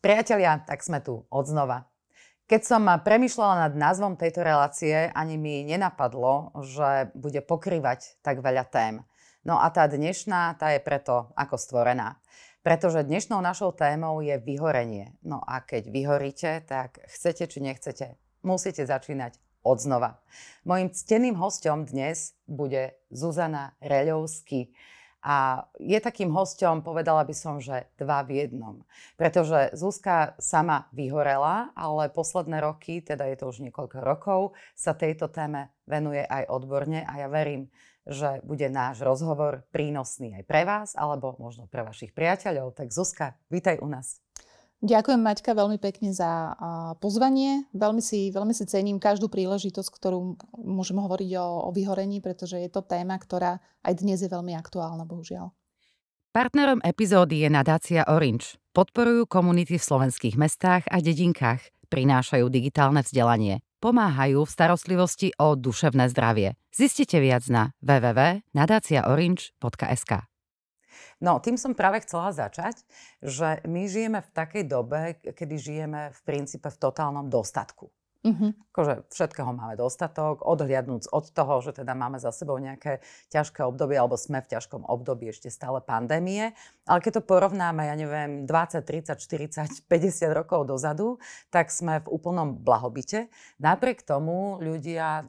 Priatelia, tak sme tu odznova. Keď som premyšľala nad názvom tejto relácie, ani mi nenapadlo, že bude pokrývať tak veľa tém. No a tá dnešná, tá je preto ako stvorená. Pretože dnešnou našou témou je vyhorenie. No a keď vyhoríte, tak chcete či nechcete, musíte začínať odznova. Mojím cteným hostom dnes bude Zuzana Reľovský. A je takým hosťom, povedala by som, že dva v jednom. Pretože Zuzka sama vyhorela, ale posledné roky, teda je to už niekoľko rokov, sa tejto téme venuje aj odborne a ja verím, že bude náš rozhovor prínosný aj pre vás, alebo možno pre vašich priateľov. Tak Zuzka, vítaj u nás. Ďakujem Maťka veľmi pekne za pozvanie. Veľmi si, veľmi si cením každú príležitosť, ktorú môžem hovoriť o, o vyhorení, pretože je to téma, ktorá aj dnes je veľmi aktuálna, bohužiaľ. Partnerom epizódy je nadácia Orange. Podporujú komunity v slovenských mestách a dedinkách, prinášajú digitálne vzdelanie, pomáhajú v starostlivosti o duševné zdravie. Zistite viac na www.nadaciaorange.sk. No, tým som práve chcela začať, že my žijeme v takej dobe, kedy žijeme v princípe v totálnom dostatku. Mm-hmm. Akože všetkého máme dostatok, odhliadnúc od toho, že teda máme za sebou nejaké ťažké obdobie, alebo sme v ťažkom období ešte stále pandémie. Ale keď to porovnáme, ja neviem, 20, 30, 40, 50 rokov dozadu, tak sme v úplnom blahobite. Napriek tomu ľudia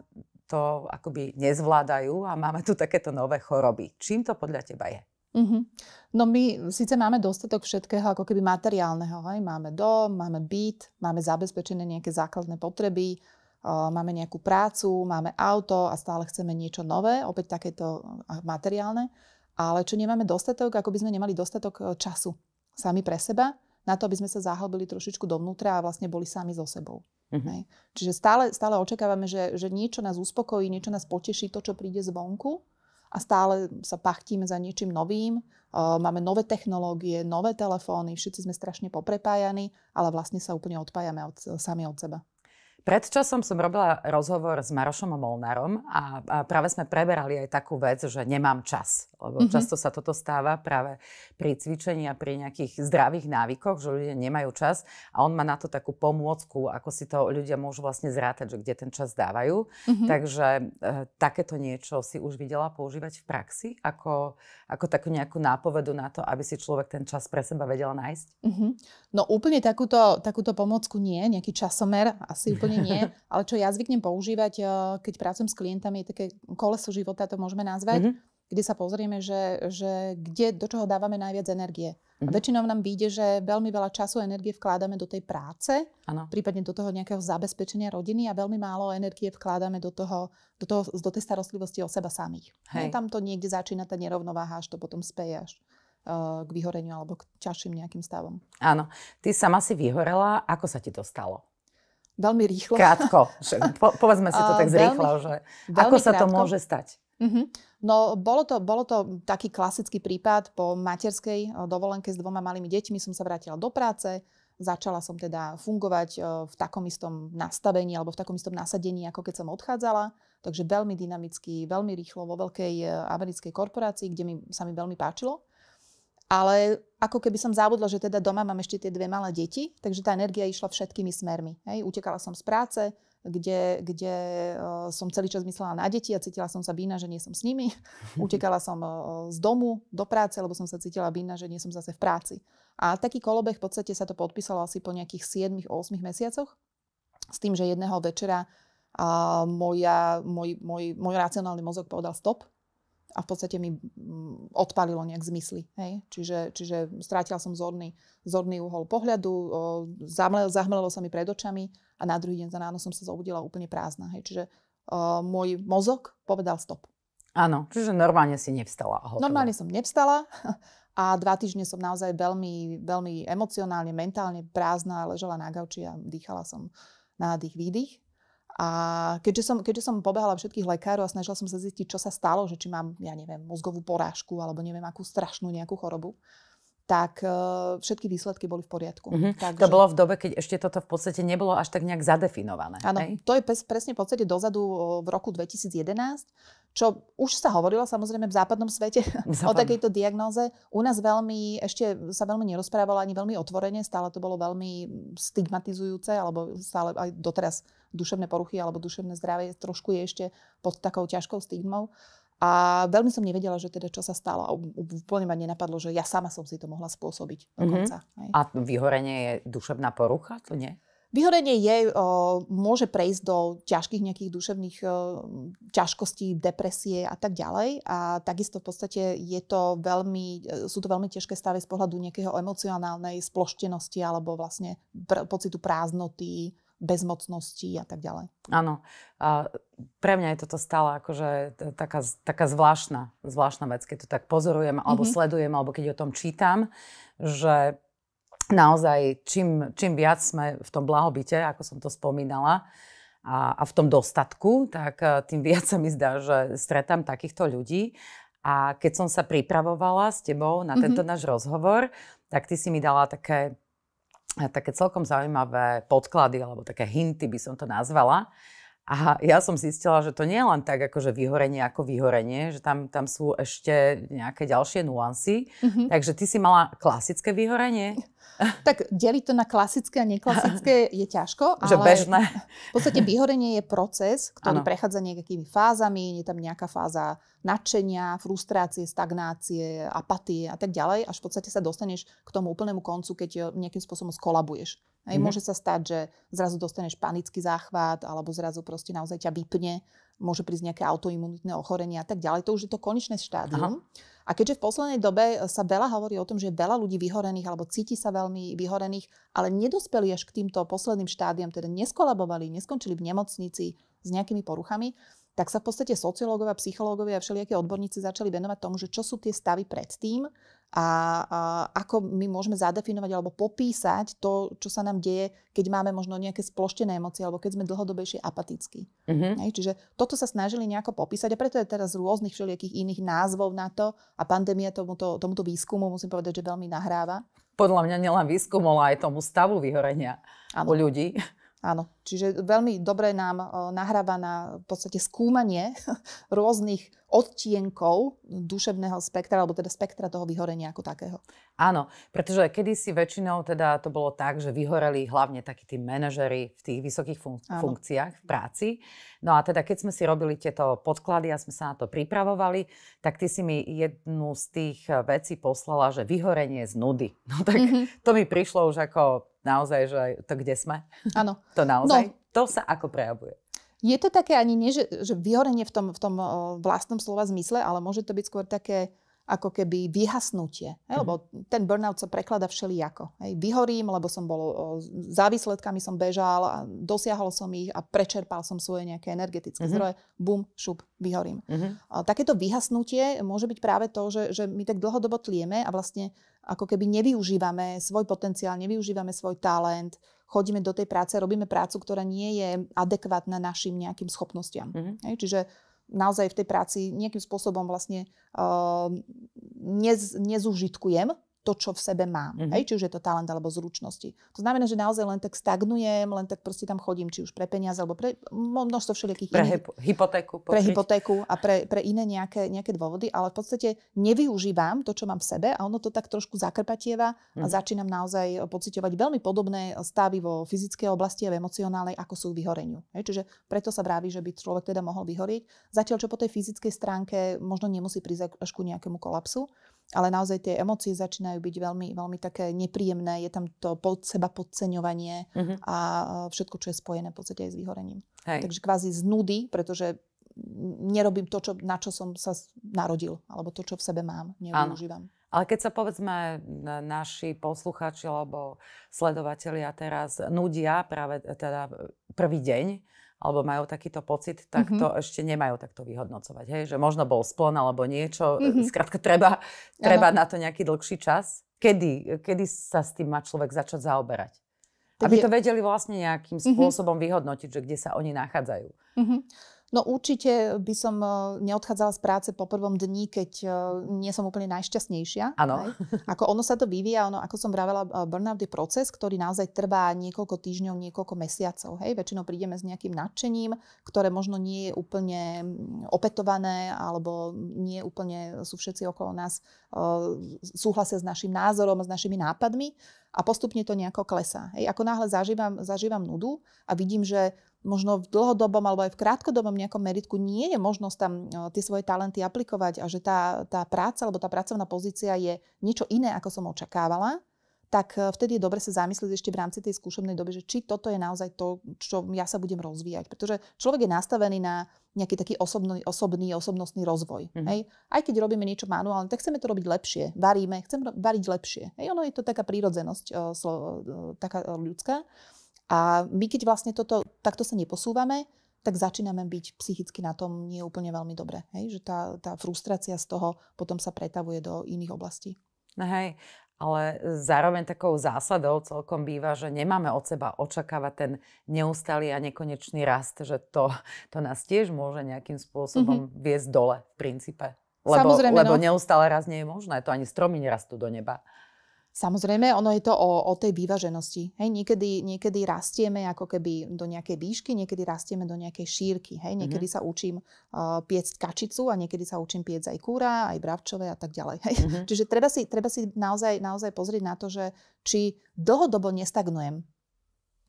to akoby nezvládajú a máme tu takéto nové choroby. Čím to podľa teba je? Mm-hmm. No my síce máme dostatok všetkého ako keby materiálneho. Hej? Máme dom, máme byt, máme zabezpečené nejaké základné potreby, máme nejakú prácu, máme auto a stále chceme niečo nové, opäť takéto materiálne. Ale čo nemáme dostatok, ako by sme nemali dostatok e, času sami pre seba, na to, aby sme sa zahlbili trošičku dovnútra a vlastne boli sami so sebou. Mm-hmm. Hej? Čiže stále, stále očakávame, že, že niečo nás uspokojí, niečo nás poteší, to, čo príde zvonku, a stále sa pachtíme za niečím novým. Máme nové technológie, nové telefóny, všetci sme strašne poprepájani, ale vlastne sa úplne odpájame od, sami od seba. Pred časom som robila rozhovor s Marošom Molnárom a, a práve sme preberali aj takú vec, že nemám čas. Lebo mm-hmm. často sa toto stáva práve pri cvičení a pri nejakých zdravých návykoch, že ľudia nemajú čas a on má na to takú pomôcku, ako si to ľudia môžu vlastne zrátať, že kde ten čas dávajú. Mm-hmm. Takže e, takéto niečo si už videla používať v praxi, ako, ako takú nejakú nápovedu na to, aby si človek ten čas pre seba vedel nájsť? Mm-hmm. No úplne takúto, takúto pomôcku nie, nejaký časomer asi úplne úplne nie, ale čo ja zvyknem používať, eh, keď pracujem s klientami, je také koleso života, to môžeme nazvať, mm-hmm. kde sa pozrieme, že, že kde, do čoho dávame najviac energie. Mm-hmm. A mhm. väčšinou nám vyjde, že veľmi veľa času a energie vkladáme do tej práce, ano. prípadne do toho nejakého zabezpečenia rodiny a veľmi málo energie vkladáme do, toho, do, toho, do tej starostlivosti o seba samých. No, Hej. No, tam to niekde začína tá nerovnováha, až to potom speje až eh, k vyhoreniu alebo k ťažším nejakým stavom. Áno. Ty sama si vyhorela. Ako sa ti to stalo? Veľmi rýchlo. Krátko. Po, povedzme si to tak zrýchlo, veľmi, že veľmi ako sa krátko. to môže stať? Mm-hmm. No, bolo to, bolo to taký klasický prípad. Po materskej eh, dovolenke s dvoma malými deťmi som sa vrátila do práce. Začala som teda fungovať eh, v takom istom nastavení alebo v takom istom nasadení, ako keď som odchádzala. Takže veľmi dynamicky, veľmi rýchlo vo veľkej eh, americkej korporácii, kde mi, sa mi veľmi páčilo ale ako keby som zabudla, že teda doma mám ešte tie dve malé deti, takže tá energia išla všetkými smermi. Hej. Utekala som z práce, kde, kde e, som celý čas myslela na deti a cítila som sa vína, že nie som s nimi. Utekala som e, z domu do práce, lebo som sa cítila vína, že nie som zase v práci. A taký kolobeh v podstate sa to podpísalo asi po nejakých 7-8 mesiacoch, s tým, že jedného večera a moja, môj, môj, môj racionálny mozog povedal stop, a v podstate mi mm, odpalilo nejak zmysly. Hej? Čiže, čiže strátil som zorný, zorný uhol pohľadu, o, zahmlelo sa mi pred očami a na druhý deň za ráno som sa zobudila úplne prázdna. Hej? Čiže o, môj mozog povedal stop. Áno, čiže normálne si nevstala. Hotová. Normálne som nevstala a dva týždne som naozaj veľmi, veľmi emocionálne, mentálne prázdna ležela na gauči a dýchala som na tých výdych. A keďže som, keďže som pobehala všetkých lekárov a snažila som sa zistiť, čo sa stalo, že či mám, ja neviem, mozgovú porážku alebo neviem, akú strašnú nejakú chorobu, tak uh, všetky výsledky boli v poriadku. Mm-hmm. Takže... To bolo v dobe, keď ešte toto v podstate nebolo až tak nejak zadefinované. Áno, to je presne v podstate dozadu v roku 2011 čo už sa hovorilo samozrejme v západnom svete Západne. o takejto diagnóze. U nás veľmi, ešte sa veľmi nerozprávalo ani veľmi otvorene, stále to bolo veľmi stigmatizujúce, alebo stále aj doteraz duševné poruchy alebo duševné zdravie trošku je ešte pod takou ťažkou stigmou. A veľmi som nevedela, že teda čo sa stalo. A úplne ma nenapadlo, že ja sama som si to mohla spôsobiť dokonca. Mm-hmm. A vyhorenie je duševná porucha, to nie? Vyhorenie jej eh, môže prejsť do ťažkých nejakých duševných eh, ťažkostí, depresie a tak ďalej. A takisto v podstate je to veľmi, eh, sú to veľmi ťažké stavy z pohľadu nejakého emocionálnej sploštenosti alebo vlastne pr- pocitu prázdnoty, bezmocnosti a tak ďalej. Áno. A pre mňa je toto stále akože taká, taká zvláštna, zvláštna vec, keď to tak pozorujem alebo mm-hmm. sledujem, alebo keď o tom čítam, že naozaj čím, čím viac sme v tom blahobite, ako som to spomínala, a, a v tom dostatku, tak e, tým viac sa mi zdá, že stretám takýchto ľudí. A keď som sa pripravovala s tebou na mhm. tento mm-hmm. náš rozhovor, tak ty si mi dala také, e, také celkom zaujímavé podklady, alebo také hinty by som to nazvala. A ja som zistila, že to nie je len tak akože vyhorenie ako vyhorenie, že tam, tam sú ešte nejaké ďalšie nuancy. Mm-hmm. Takže ty si mala klasické vyhorenie? Tak deliť to na klasické a neklasické je ťažko. Že ale bežné. V podstate vyhorenie je proces, ktorý ano. prechádza nejakými fázami. Je tam nejaká fáza nadšenia, frustrácie, stagnácie, apatie a tak ďalej. Až v podstate sa dostaneš k tomu úplnému koncu, keď eh, nejakým spôsobom skolabuješ. Hej, mm Môže sa stať, že zrazu dostaneš panický záchvat alebo zrazu proste naozaj ťa vypne. Môže prísť nejaké autoimunitné ochorenie a tak ďalej. To už je to konečné štádium. Aha. A keďže v poslednej dobe e, sa veľa hovorí o tom, že je veľa ľudí vyhorených alebo cíti sa veľmi vyhorených, ale nedospeli až k týmto posledným štádiam, teda neskolabovali, neskončili v nemocnici s nejakými poruchami, tak sa v podstate sociológovia, psychológovia a všelijakí odborníci začali venovať tomu, že čo sú tie stavy predtým, a, ako my môžeme zadefinovať alebo popísať to, čo sa nám deje, keď máme možno nejaké sploštené emócie alebo keď sme dlhodobejšie apatickí. Mm-hmm. Hej, čiže toto sa snažili nejako popísať a preto je teraz rôznych všelijakých iných názvov na to a pandémia tomuto, tomuto výskumu musím povedať, že veľmi nahráva podľa mňa nielen výskum, ale aj tomu stavu vyhorenia ano. u ľudí. Áno, čiže veľmi dobre nám nahráva na v podstate skúmanie rôznych odtienkov duševného spektra, alebo teda spektra toho vyhorenia ako takého. Áno, pretože kedysi väčšinou teda to bolo tak, že vyhoreli hlavne takí tí manažery v tých vysokých fun- funkciách v práci. No a teda keď sme si robili tieto podklady a sme sa na to pripravovali, tak ty si mi jednu z tých vecí poslala, že vyhorenie z nudy. No tak mm-hmm. to mi prišlo už ako naozaj, že to kde sme? Áno. to naozaj, no. to sa ako prejavuje? Je to také ani nie, že, že vyhorenie v tom, v tom vlastnom slova zmysle, ale môže to byť skôr také ako keby vyhasnutie. Hej? Lebo mhm. ten burnout sa preklada všelijako. Hej? Vyhorím, lebo som bol, za výsledkami som bežal a dosiahol som ich a prečerpal som svoje nejaké energetické mm-hmm. zdroje. Bum, šup, vyhorím. Mm-hmm. Takéto vyhasnutie môže byť práve to, že, že my tak dlhodobo tlieme a vlastne ako keby nevyužívame svoj potenciál, nevyužívame svoj talent, chodíme do tej práce, robíme prácu, ktorá nie je adekvátna našim nejakým schopnostiam. Mm-hmm. Hej, čiže naozaj v tej práci nejakým spôsobom vlastne uh, nez, nezužitkujem to, čo v sebe mám. Mm-hmm. Hej? Či už je to talent alebo zručnosti. To znamená, že naozaj len tak stagnujem, len tak proste tam chodím, či už pre peniaze alebo pre množstvo všelijakých pre iných. Hypo- hypotéku. Pokryť. Pre hypotéku a pre, pre iné nejaké, nejaké dôvody, ale v podstate nevyužívam to, čo mám v sebe a ono to tak trošku zakrpatieva mm-hmm. a mhm. začínam naozaj pociťovať veľmi podobné stavy vo fyzickej oblasti a v emocionálnej, ako sú v vyhoreniu. Hej? Čiže preto sa vraví, že by človek teda mohol vyhorieť. Zatiaľ, čo po tej fyzickej stránke možno nemusí prísť až ku nejakému kolapsu ale naozaj tie emócie začínajú byť veľmi, veľmi také nepríjemné, je tam to pod seba podceňovanie mm-hmm. a všetko, čo je spojené v podstate aj s vyhorením. Hej. Takže kvázi z nudy, pretože nerobím to, čo, na čo som sa narodil, alebo to, čo v sebe mám, neužívam. Ale keď sa povedzme naši posluchači alebo sledovatelia teraz nudia práve teda prvý deň, alebo majú takýto pocit, tak mm-hmm. to ešte nemajú takto vyhodnocovať. Hej? Že možno bol splon alebo niečo. Mm-hmm. Skrátka, treba, treba na to nejaký dlhší čas. Kedy, kedy sa s tým má človek začať zaoberať? Aby to vedeli vlastne nejakým mhm. spôsobom mm-hmm. vyhodnotiť, že kde sa oni nachádzajú. Mm-hmm. No určite by som e, neodchádzala z práce po prvom dni, keď e, nie som úplne najšťastnejšia. Áno. Ako ono sa to vyvíja, ono, ako som vravela, e, burnout je proces, ktorý naozaj trvá niekoľko týždňov, niekoľko mesiacov. Hej, väčšinou prídeme s nejakým nadšením, ktoré možno nie je úplne mm, opetované, alebo nie úplne sú všetci okolo nás súhlasia s našim názorom, s našimi nápadmi a postupne to nejako klesá. Hej, ako náhle zažívam, zažívam nudu a vidím, že možno v dlhodobom alebo aj v krátkodobom nejakom meritku nie je možnosť tam tie svoje talenty aplikovať a že tá, tá práca alebo tá pracovná pozícia je niečo iné, ako som očakávala, tak e, vtedy je dobre sa zamyslieť ešte v rámci tej skúšobnej doby, že či toto je naozaj to, čo ja sa budem rozvíjať. Pretože človek je nastavený na nejaký taký osobný, osobný osobnostný rozvoj. Mm-hmm. Hej? Aj keď robíme niečo manuálne, tak chceme to robiť lepšie. Varíme, chcem variť lepšie. Hej? Ono je to taká prírodzenosť e, e, taká ľudská. A my keď vlastne toto, takto sa neposúvame, tak začíname byť psychicky na tom nie úplne veľmi dobre. Hej? Že tá, tá frustrácia z toho potom sa pretavuje do iných oblastí. No hej, ale e, zároveň takou zásadou celkom býva, že nemáme od seba očakávať ten neustály a nekonečný rast, že to, to nás tiež môže nejakým spôsobom mm-hmm. viesť dole v princípe. Lebo, Samozrejme, lebo no. neustále raz nie je možné, to ani stromy nerastú do neba. Samozrejme, ono je to o, o tej vyvaženosti. Hej, niekedy, niekedy rastieme ako keby do nejakej výšky, niekedy rastieme do nejakej šírky. Hej, mhm. niekedy mm-hmm. sa učím uh, piecť kačicu a niekedy sa učím piecť aj kúra, aj bravčové a tak ďalej. Hej. Mm-hmm. Čiže treba si, treba si naozaj, naozaj pozrieť na to, že či dlhodobo nestagnujem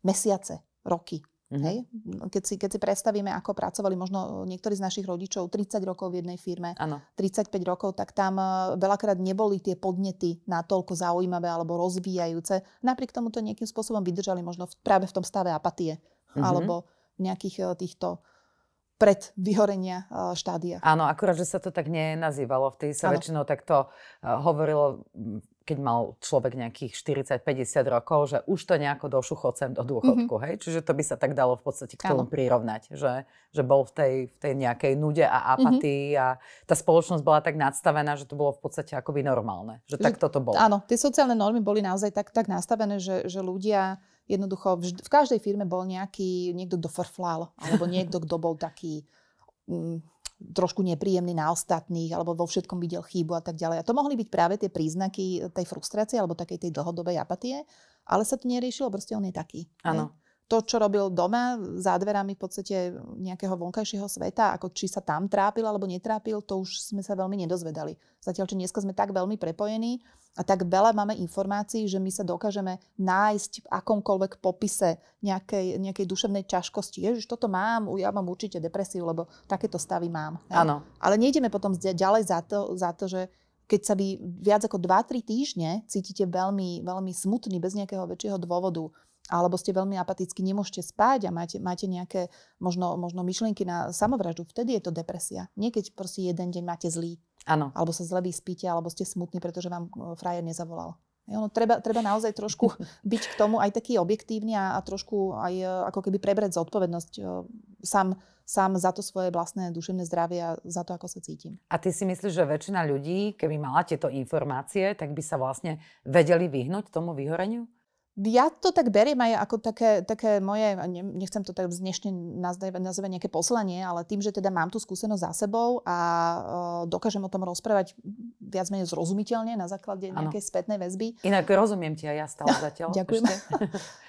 mesiace, roky. Mm-hmm. Hej? No, keď, si, keď si predstavíme, ako pracovali možno niektorí z našich rodičov 30 rokov v jednej firme, ano. 35 rokov, tak tam e, veľakrát neboli tie podnety natoľko zaujímavé alebo rozvíjajúce. Napriek tomu to nejakým spôsobom vydržali možno v, práve v tom stave apatie mm-hmm. alebo v nejakých e, týchto pred vyhorenia e, štádia. Áno, akurát, že sa to tak nenazývalo. Vtedy sa ano. väčšinou takto hovorilo keď mal človek nejakých 40-50 rokov, že už to nejako došuchocem do dôchodku, mm-hmm. hej? Čiže to by sa tak dalo v podstate k tomu prirovnať, že, že bol v tej, v tej nejakej nude a mhm. apatii mm-hmm. a tá spoločnosť bola tak nadstavená, že to bolo v podstate akoby normálne, že, že tak toto bolo. Áno, tie sociálne normy boli naozaj tak, tak nastavené, že, že ľudia jednoducho, v, v každej firme bol nejaký, niekto, kto frflal, alebo niekto, kto bol taký... Mm, trošku nepríjemný na ostatných alebo vo všetkom videl chybu a tak ďalej. A to mohli byť práve tie príznaky tej frustrácie alebo takej tej dlhodobej apatie, ale sa to neriešilo, proste on je taký. Áno to, čo robil doma, za dverami v podstate nejakého vonkajšieho sveta, ako či sa tam trápil alebo netrápil, to už sme sa veľmi nedozvedali. Zatiaľ, čo dneska sme tak veľmi prepojení a tak veľa máme informácií, že my sa dokážeme nájsť v akomkoľvek popise nejakej, nejakej duševnej ťažkosti. Ježiš, toto mám, ja mám určite depresiu, lebo takéto stavy mám. Áno. Ale nejdeme potom ďalej za to, za to že keď sa vy viac ako 2-3 týždne cítite veľmi, veľmi smutný, bez nejakého väčšieho dôvodu, alebo ste veľmi apaticky, nemôžete spať a máte, máte nejaké možno, možno myšlienky na samovraždu, vtedy je to depresia. Nie keď proste jeden deň máte zlý. Áno. Alebo sa zle vyspíte, alebo ste smutní, pretože vám e, frajer nezavolal. no, treba, treba naozaj trošku byť k tomu aj taký objektívny a, a trošku aj e, ako keby prebrať zodpovednosť e, sám, sám za to svoje vlastné duševné zdravie a za to, ako sa cítim. A ty si myslíš, že väčšina ľudí, keby mala tieto informácie, tak by sa vlastne vedeli vyhnúť tomu vyhoreniu? ja to tak beriem aj ako také, také moje, nechcem to tak dnešne nazvať nejaké poslanie, ale tým, že teda mám tú skúsenosť za sebou a uh, dokážem o tom rozprávať viac menej zrozumiteľne na základe ano. nejakej spätnej väzby. Inak rozumiem ti aj ja stále zatiaľ. Ďakujem.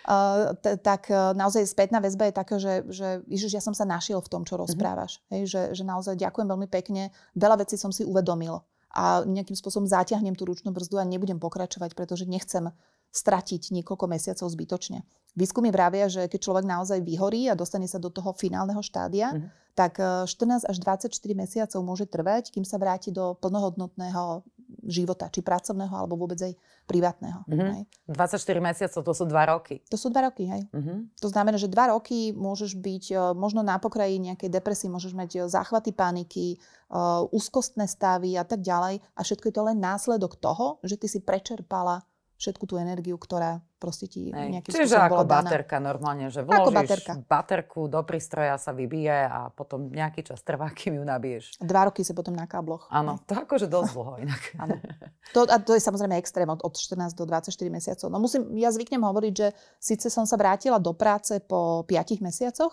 E, tak e, naozaj spätná väzba je taká, že, Ježiš, ja som sa našiel v tom, čo mhm. rozprávaš. že, že naozaj ďakujem veľmi pekne. Veľa vecí som si uvedomil a nejakým spôsobom zaťahnem tú ručnú brzdu a nebudem pokračovať, pretože nechcem stratiť niekoľko mesiacov zbytočne. Výskumy vravia, že keď človek naozaj vyhorí a dostane sa do toho finálneho štádia, mm-hmm. tak 14 e, až 24 mesiacov môže trvať, kým sa vráti do plnohodnotného života, či pracovného, alebo vôbec aj privátneho. Mm-hmm. Hej. 24 mesiacov, to sú 2 roky. To sú 2 roky, hej. Mm-hmm. To znamená, že 2 roky môžeš byť e, možno na pokraji nejakej depresie, môžeš mať e, záchvaty paniky, úzkostné stavy a tak ďalej. A všetko je to len následok toho, že ty si prečerpala všetku tú energiu, ktorá proste ti Ej, nejakým Čiže ako bola baterka daná. normálne, že vložíš ako baterka. baterku do prístroja, sa vybije a potom nejaký čas trvá, kým ju nabiješ. Dva roky sa potom na kábloch. Áno, to akože dosť dlho inak. To, a to je samozrejme extrém od, od 14 do 24 mesiacov. No musím, ja zvyknem hovoriť, že síce som sa vrátila do práce po 5 mesiacoch,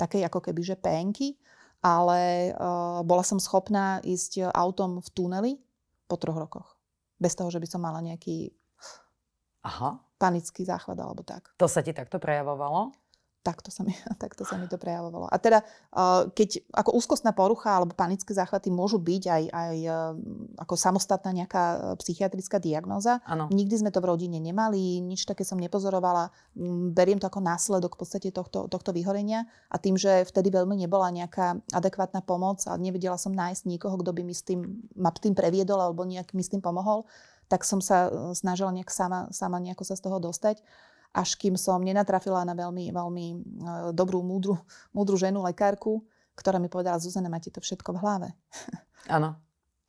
také ako keby, že penky, ale uh, bola som schopná ísť autom v tuneli po troch rokoch. Bez toho, že by som mala nejaký Aha. Panický záchvat alebo tak. To sa ti takto prejavovalo? Takto sa mi, takto sa mi to prejavovalo. A teda, keď ako úzkostná porucha alebo panické záchvaty môžu byť aj, aj e, ako samostatná nejaká e, psychiatrická diagnóza. Ano. Nikdy sme to v rodine nemali, nič také som nepozorovala. Beriem to ako následok v podstate tohto, tohto vyhorenia a tým, že vtedy veľmi nebola nejaká adekvátna pomoc a nevedela som nájsť nikoho, kto by mi s tým, ma tým previedol alebo nejak mi s tým pomohol, tak som sa e, snažila nejak sama, sama nejako sa z toho dostať až kým som nenatrafila na veľmi, veľmi e, dobrú, múdru, múdru ženu, lekárku, ktorá mi povedala, Zuzana, máte to všetko v hlave. Áno.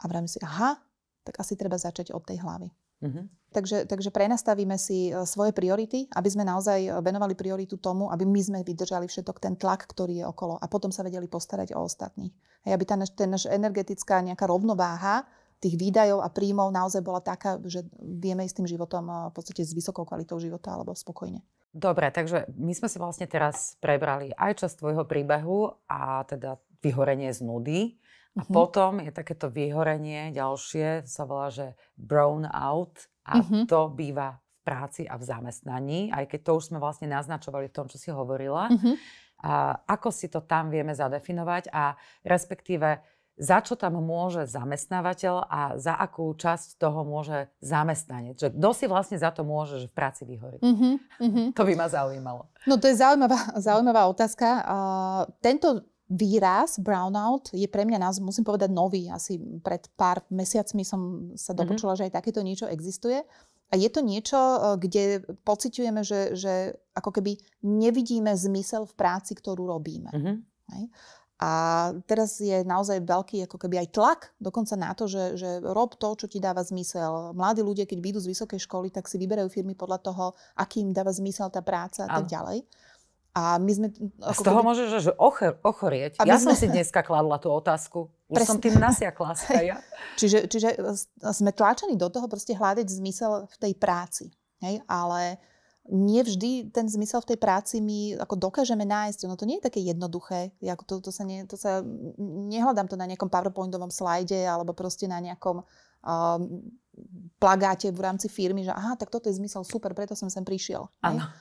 A vravím si, aha, tak asi treba začať od tej hlavy. Mm-hmm. Takže, takže prenastavíme si e, svoje priority, aby sme naozaj venovali prioritu tomu, aby my sme vydržali všetok ten tlak, ktorý je okolo a potom sa vedeli postarať o ostatných. aby tá naš, ten naš energetická nejaká rovnováha tých výdajov a príjmov naozaj bola taká, že vieme s tým životom eh, v podstate s vysokou kvalitou života alebo spokojne. Dobre, takže my sme si vlastne teraz prebrali aj čas tvojho príbehu a teda vyhorenie z nudy. A mm-hmm. potom je takéto vyhorenie ďalšie, sa volá, že brown out a mm-hmm. to býva v práci a v zamestnaní, aj keď to už sme vlastne naznačovali v tom, čo si hovorila. Mm-hmm. A ako si to tam vieme zadefinovať a respektíve za čo tam môže zamestnávateľ a za akú časť toho môže zamestnanec. Že kto si vlastne za to môže že v práci vyhoriť. Mm-hmm, mhm. To by ma zaujímalo. No to je zaujímavá, zaujímavá otázka. Uh, tento výraz brownout je pre mňa, nás, musím povedať, nový. Asi pred pár mesiacmi som sa mhm. dopočula, mm-hmm. že aj takéto niečo existuje. A je to niečo, e, kde pociťujeme, že, že ako keby nevidíme zmysel v práci, ktorú robíme. Mm-hmm. Hej. A teraz je naozaj veľký ako keby aj tlak dokonca na to, že, že rob to, čo ti dáva zmysel. Mladí ľudia, keď vyjdú z vysokej školy, tak si vyberajú firmy podľa toho, aký im dáva zmysel tá práca a tak ďalej. A my sme... Ako z toho keby... môžeš že ochor, ochorieť. A ja sme... som si dneska kladla tú otázku. Už Presne. som tým nasiakla ja. čiže, čiže sme tlačení do toho proste hľadať zmysel v tej práci. Hej? Ale nevždy ten zmysel v tej práci my ako dokážeme nájsť. Ono to nie je také jednoduché. Ja to, to, sa ne, to sa, nehľadám to na nejakom PowerPointovom slajde alebo proste na nejakom um, plagáte v rámci firmy, že aha, tak toto je zmysel, super, preto som sem prišiel.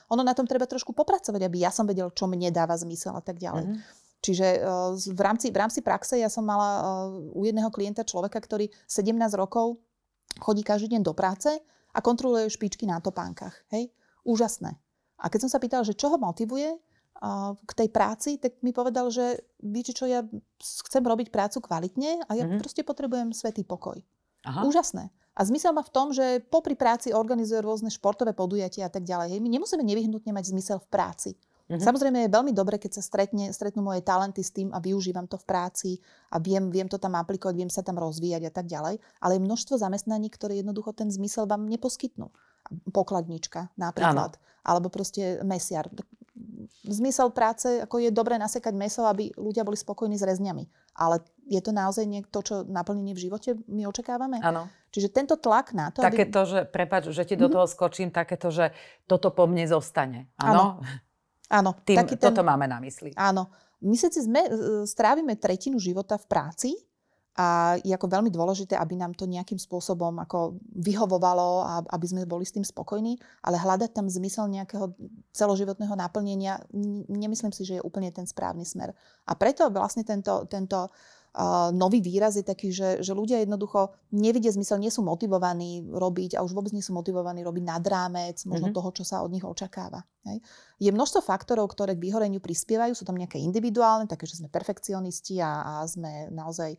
Ono na tom treba trošku popracovať, aby ja som vedel, čo mne dáva zmysel a tak ďalej. Mm-hmm. Čiže uh, v rámci, v rámci praxe ja som mala uh, u jedného klienta človeka, ktorý 17 rokov chodí každý deň do práce a kontroluje špičky na topánkach. Hej? úžasné. A keď som sa pýtal, že čo ho motivuje k tej práci, tak mi povedal, že viete čo, ja chcem robiť prácu kvalitne a ja mm-hmm. proste potrebujem svetý pokoj. Aha. Úžasné. A zmysel má v tom, že popri práci organizuje rôzne športové podujatia a tak ďalej. Hej, my nemusíme nevyhnutne mať zmysel v práci. Mm-hmm. Samozrejme je veľmi dobre, keď sa stretne, stretnú moje talenty s tým a využívam to v práci a viem, viem to tam aplikovať, viem sa tam rozvíjať a tak ďalej, ale je množstvo zamestnaní, ktoré jednoducho ten zmysel vám neposkytnú pokladnička napríklad. Áno. Alebo proste mesiar. Zmysel práce ako je dobre nasekať meso, aby ľudia boli spokojní s rezňami. Ale je to naozaj to, čo naplnenie v živote my očakávame? Áno. Čiže tento tlak na to... Také aby... že, prepač, že ti do mm-hmm. toho skočím, takéto, že toto po mne zostane. Áno. Áno. Tým, taký ten... Toto máme na mysli. Áno. My sice sme, e, strávime tretinu života v práci, a je ako veľmi dôležité, aby nám to nejakým spôsobom ako vyhovovalo a aby sme boli s tým spokojní, ale hľadať tam zmysel nejakého celoživotného naplnenia, nemyslím si, že je úplne ten správny smer. A preto vlastne tento, tento uh, nový výraz je taký, že, že ľudia jednoducho nevidia zmysel, nie sú motivovaní robiť a už vôbec nie sú motivovaní robiť nad rámec možno mm-hmm. toho, čo sa od nich očakáva. Hej. Je množstvo faktorov, ktoré k vyhoreniu prispievajú, sú tam nejaké individuálne, také, že sme perfekcionisti a, a sme naozaj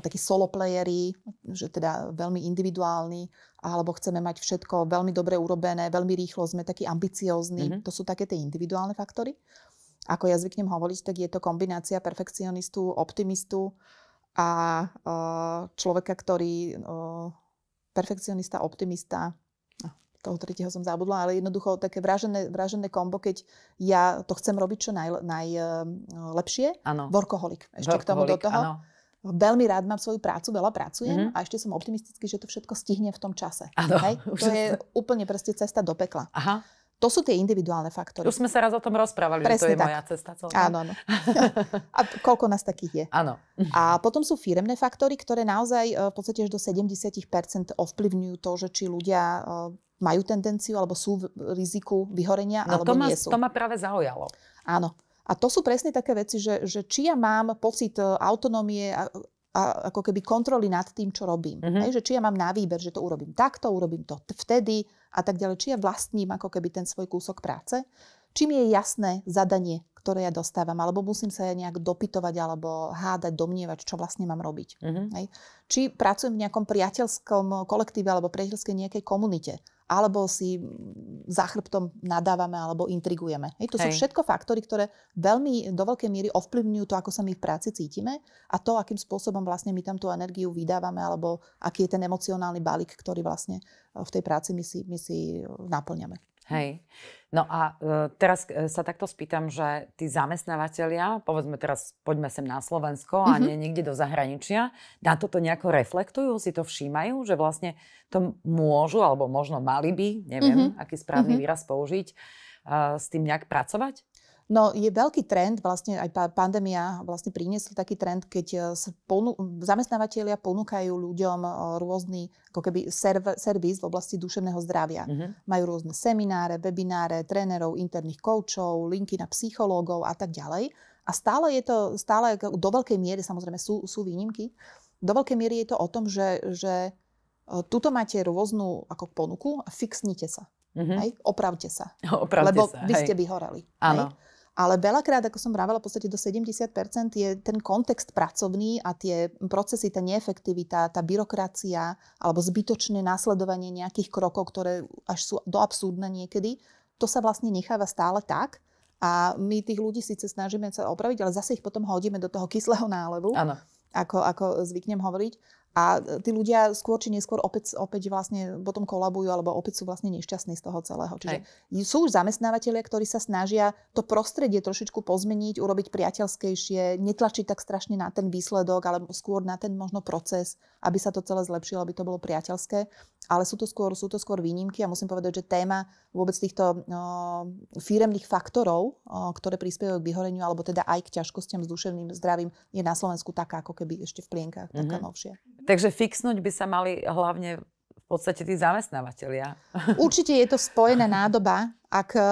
takí playery, že teda veľmi individuálni, alebo chceme mať všetko veľmi dobre urobené, veľmi rýchlo, sme takí ambiciózni. Mm-hmm. To sú také tie individuálne faktory. Ako ja zvyknem hovoriť, tak je to kombinácia perfekcionistu, optimistu a uh, človeka, ktorý uh, perfekcionista, optimista, no, toho tretieho som zabudla, ale jednoducho také vražené, vražené kombo, keď ja to chcem robiť čo naj, najlepšie. E, ano. Workoholik ešte workoholik, k tomu do toho. Ano veľmi rád mám svoju prácu, veľa pracujem mm-hmm. a ešte som optimistický, že to všetko stihne v tom čase. Ano, hej? To je to... úplne proste cesta do pekla. Aha. To sú tie individuálne faktory. Už sme sa raz o tom rozprávali, Presne že to je tak. moja cesta Áno, áno. A koľko nás takých je. Áno. A potom sú firemné faktory, ktoré naozaj eh, v podstate až do 70% ovplyvňujú to, že či ľudia eh, majú tendenciu alebo sú v riziku vyhorenia, no, alebo to ma, nie sú. to ma práve zaujalo. Áno. A to sú presne také veci, že, že či ja mám pocit e, autonómie a, a ako keby kontroly nad tým, čo robím. Mm-hmm. Hej, že či ja mám na výber, že to urobím takto, urobím to vtedy a tak ďalej. Či ja vlastním ako keby ten svoj kúsok práce. Čím je jasné zadanie, ktoré ja dostávam, alebo musím sa nejak dopytovať alebo hádať, domnievať, čo vlastne mám robiť. Mm-hmm. Hej. Či pracujem v nejakom priateľskom kolektíve alebo priateľskej nejakej komunite, alebo si za chrbtom nadávame alebo intrigujeme. Hej. To Hej. sú všetko faktory, ktoré veľmi do veľkej miery ovplyvňujú to, ako sa my v práci cítime a to, akým spôsobom vlastne my tam tú energiu vydávame alebo aký je ten emocionálny balík, ktorý vlastne v tej práci my si, my si naplňame. Hej. Hm. No a e, teraz e, sa takto spýtam, že tí zamestnávateľia, povedzme teraz poďme sem na Slovensko a mm-hmm. nie niekde do zahraničia, na toto nejako reflektujú, si to všímajú, že vlastne to môžu, alebo možno mali by, neviem, mm-hmm. aký správny mm-hmm. výraz použiť, e, s tým nejak pracovať? No je veľký trend, vlastne aj pandémia vlastne priniesla taký trend, keď e, ponu- zamestnávateľia ponúkajú ľuďom e, rôzny ako keby serv- servis v oblasti duševného zdravia. Mm-hmm. Majú rôzne semináre, webináre, trénerov, interných koučov, linky na psychológov a tak ďalej. A stále je to, stále do veľkej miery, samozrejme sú, sú výnimky, do veľkej miery je to o tom, že, že e, tuto máte rôznu ako ponuku a fixnite sa. Mm-hmm. Hej? Opravte sa. Opravte lebo sa, vy hej. ste vyhoreli. Áno. Hej? Ale veľakrát, ako som vravela, v podstate do 70% je ten kontext pracovný a tie procesy, tá neefektivita, tá byrokracia alebo zbytočné následovanie nejakých krokov, ktoré až sú do absúdna niekedy, to sa vlastne necháva stále tak. A my tých ľudí síce snažíme sa opraviť, ale zase ich potom hodíme do toho kyslého nálevu. Áno. Ako, ako zvyknem hovoriť. A tí ľudia skôr či neskôr opäť, opäť vlastne potom kolabujú alebo opäť sú vlastne nešťastní z toho celého. Čiže Hej. sú už zamestnávateľia, ktorí sa snažia to prostredie trošičku pozmeniť, urobiť priateľskejšie, netlačiť tak strašne na ten výsledok, alebo skôr na ten možno proces, aby sa to celé zlepšilo, aby to bolo priateľské. Ale sú to skôr, sú to skôr výnimky a musím povedať, že téma vôbec týchto no, firemných faktorov, o, ktoré prispievajú k vyhoreniu alebo teda aj k ťažkostiam s duševným zdravím, je na Slovensku taká ako keby ešte v plienkach, taká mm-hmm. novšia. Takže fixnúť by sa mali hlavne v podstate tí zamestnávateľia. Určite je to spojená nádoba ak e,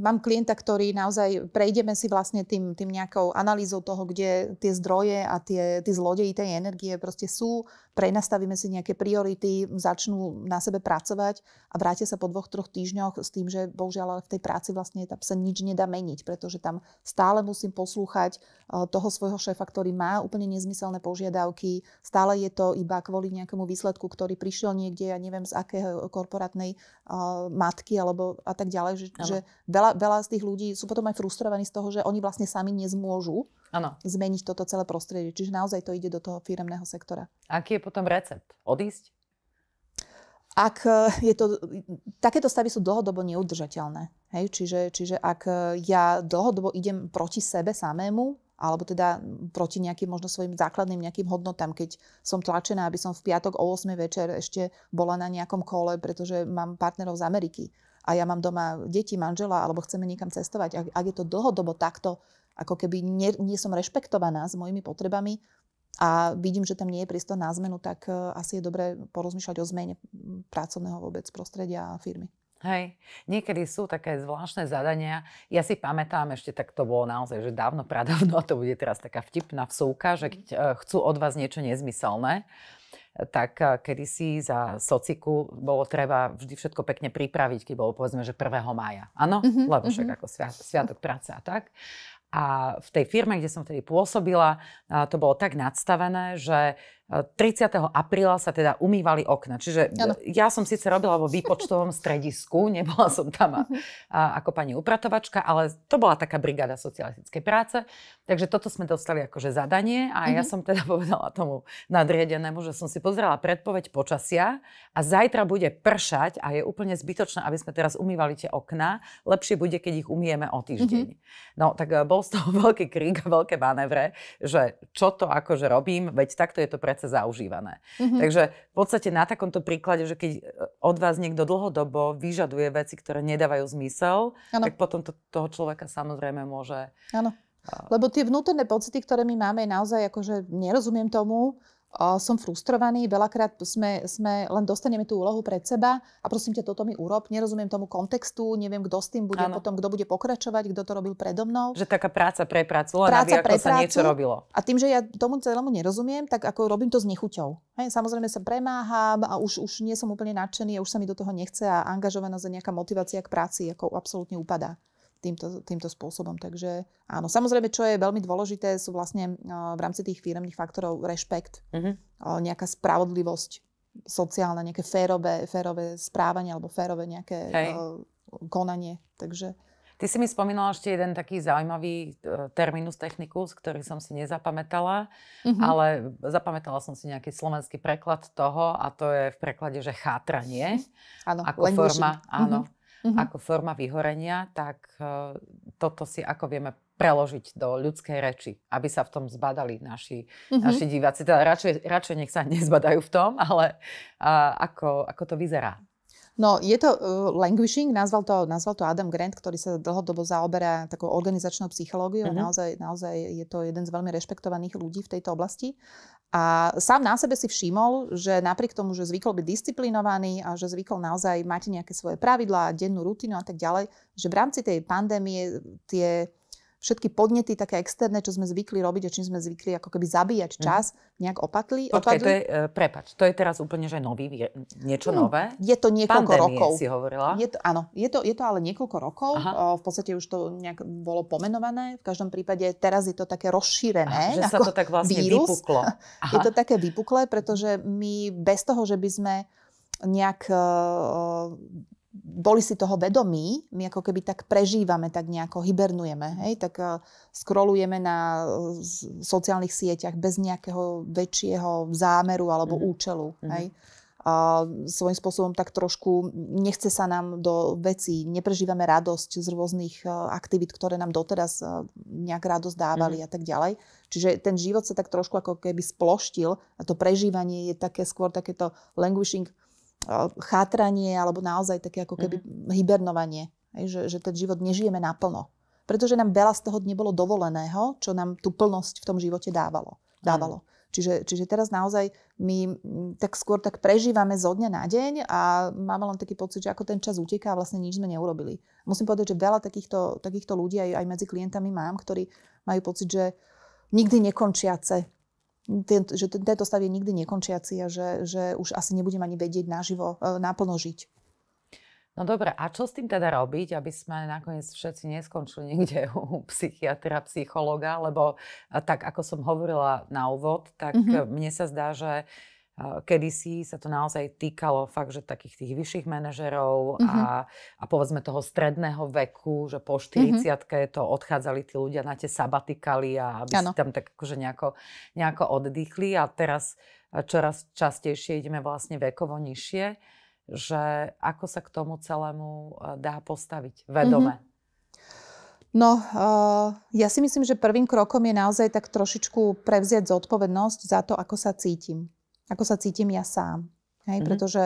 mám klienta, ktorý naozaj prejdeme si vlastne tým, tým nejakou analýzou toho, kde tie zdroje a tie, tie zlodeji tej energie proste sú, prenastavíme si nejaké priority, začnú na sebe pracovať a vrátia sa po dvoch, troch týždňoch s tým, že bohužiaľ v tej práci vlastne tam sa nič nedá meniť, pretože tam stále musím poslúchať e, toho svojho šéfa, ktorý má úplne nezmyselné požiadavky, stále je to iba kvôli nejakému výsledku, ktorý prišiel niekde, ja neviem z akého korporátnej e, matky alebo a tak ďalej, že, že veľa, veľa z tých ľudí sú potom aj frustrovaní z toho, že oni vlastne sami nezmôžu ano. zmeniť toto celé prostredie. Čiže naozaj to ide do toho firemného sektora. Aký je potom recept? Odísť? Ak e, je to, takéto stavy sú dlhodobo neudržateľné. Hej? Čiže, čiže ak e, ja dlhodobo idem proti sebe samému, alebo teda proti nejakým možno svojim základným nejakým hodnotám, keď som tlačená, aby som v piatok o 8 večer ešte bola na nejakom kole, pretože mám partnerov z Ameriky a ja mám doma deti, manžela alebo chceme niekam cestovať, ak, ak je to dlhodobo takto, ako keby nie, nie som rešpektovaná s mojimi potrebami a vidím, že tam nie je priestor na zmenu, tak e, asi je dobré porozmýšľať o zmene pracovného vôbec prostredia a firmy. Hej, niekedy sú také zvláštne zadania. Ja si pamätám, ešte tak to bolo naozaj, že dávno, pradávno, a to bude teraz taká vtipná vsúka, že mhm. keď e, chcú od vás niečo nezmyselné, tak eh, kedysi za sociku bolo treba vždy všetko pekne pripraviť, keď bolo povedzme, že 1. mája. Áno, mm-hmm, lebo však mm-hmm. ako sviat, sviatok práce a tak. A v tej firme, kde som vtedy pôsobila, eh, to bolo tak nadstavené, že 30. Eh, apríla sa teda umývali okna. Čiže ano. ja som síce robila vo výpočtovom stredisku, nebola som tam a, mhm. a, ako pani upratovačka, ale to bola taká brigáda socialistickej práce. Takže toto sme dostali akože zadanie a ja mhm. som teda povedala tomu nadriedenému, že som si pozrela predpoveď počasia a zajtra bude pršať a je úplne zbytočné, aby sme teraz umývali tie okná. Lepšie bude, keď ich umieme o týždeň. Mhm. No tak eh, bol z toho veľký krík, veľké manévre, že čo to akože robím, veď takto je to pre práce zaužívané. Mm-hmm. Takže v podstate na takomto príklade, že keď e, od vás niekto dlhodobo vyžaduje veci, ktoré nedávajú zmysel, ano. tak potom to, toho človeka samozrejme môže... Áno. Lebo tie vnútorné pocity, ktoré my máme, naozaj akože nerozumiem tomu, som frustrovaný, veľakrát sme, sme len dostaneme tú úlohu pred seba a prosím ťa, toto mi urob, nerozumiem tomu kontextu, neviem, kto s tým bude ano. potom, kto bude pokračovať, kto to robil predo mnou. Že taká práca pre prácu, len práca aby pre sa prácu. niečo robilo. A tým, že ja tomu celému nerozumiem, tak ako robím to s nechuťou. Hej, samozrejme sa premáham a už, už nie som úplne nadšený a už sa mi do toho nechce a angažovanosť a nejaká motivácia k práci ako absolútne upadá týmto, týmto spôsobom. Takže áno, samozrejme, čo je veľmi dôležité, sú vlastne e, v rámci tých firmných faktorov rešpekt, uh-huh. nejaká spravodlivosť sociálne, nejaké férové, férové správanie alebo férové nejaké e, Hej. konanie. Takže... Ty si mi spomínala ešte jeden taký zaujímavý terminus technicus, ktorý som si nezapamätala, mm-hmm. ale zapamätala som si nejaký slovenský preklad toho a to je v preklade, že chátranie. Áno, ako forma, áno. Mm-hmm uh-huh. ako forma vyhorenia, tak uh, toto si ako vieme preložiť do ľudskej reči, aby sa v tom zbadali naši, uh-huh. naši diváci. Teda radšej, radšej nech sa nezbadajú v tom, ale uh, ako, ako to vyzerá. No, je to uh, languishing, nazval to, nazval to Adam Grant, ktorý sa dlhodobo zaoberá takou organizačnou psychológiou. Uh-huh. Naozaj, naozaj je to jeden z veľmi rešpektovaných ľudí v tejto oblasti. A sám na sebe si všimol, že napriek tomu, že zvykol byť disciplinovaný a že zvykol naozaj mať nejaké svoje pravidlá, dennú rutinu a tak ďalej, že v rámci tej pandémie tie všetky podnety také externé, čo sme zvykli robiť a čím sme zvykli ako keby zabíjať mhm. čas, nejak opatli. Počkaj, opadli. to je, uh, prepač, to je teraz úplne, že nový, niečo mm, nové? Je to niekoľko Pandémie rokov. si hovorila. Je to, áno, je to, je to ale niekoľko rokov. O, v podstate už to nejak bolo pomenované. V každom prípade teraz je to také rozšírené. Aha, že sa to tak vlastne vírus. vypuklo. Aha. Je to také vypuklé, pretože my bez toho, že by sme nejak uh, boli si toho vedomí, my ako keby tak prežívame, tak nejako hibernujeme, hej, tak eh, scrollujeme na eh, sociálnych sieťach bez nejakého väčšieho zámeru alebo mm-hmm. účelu, mhm. hej. A svojím spôsobom tak trošku nechce sa nám do vecí, neprežívame radosť z rôznych eh, aktivít, ktoré nám doteraz nejak radosť dávali mm-hmm. a tak ďalej. Čiže ten život sa tak trošku ako keby sploštil a to prežívanie je také skôr takéto languishing Eh, chátranie alebo naozaj také ako keby mm-hmm. hibernovanie. Hej, že, že ten život nežijeme naplno. Pretože nám veľa z toho nebolo dovoleného, čo nám tú plnosť v tom živote dávalo. dávalo. Mm. Čiže, čiže teraz naozaj my tak skôr tak prežívame zo dňa na deň a máme len taký pocit, že ako ten čas uteká a vlastne nič sme neurobili. Musím povedať, že veľa takýchto, takýchto ľudí aj, aj medzi klientami mám, ktorí majú pocit, že nikdy nekončiace ten, že tento stav je nikdy nekončiaci a že, že už asi nebudem ani vedieť naživo e, naplno žiť. No dobre, a čo s tým teda robiť, aby sme nakoniec všetci neskončili niekde u psychiatra, psychologa, lebo e, tak ako som hovorila na úvod, tak mm-hmm. mne sa zdá, že uh, Eh, kedysi sa to naozaj týkalo fakt, že takých tých vyšších manažerov mm-hmm. a, mhm. a povedzme toho stredného veku, že po 40 mm-hmm. to odchádzali tí ľudia na tie sabatikali a aby ano. si tam tak akože nejako, nejako oddychli a teraz eh, čoraz častejšie ideme vlastne vekovo nižšie, že ako sa k tomu celému eh, dá postaviť vedome. Mm-hmm. No, ja si myslím, že prvým krokom je naozaj tak trošičku prevziať zodpovednosť za to, ako sa cítim ako sa cítim ja sám. Hej, mm-hmm. pretože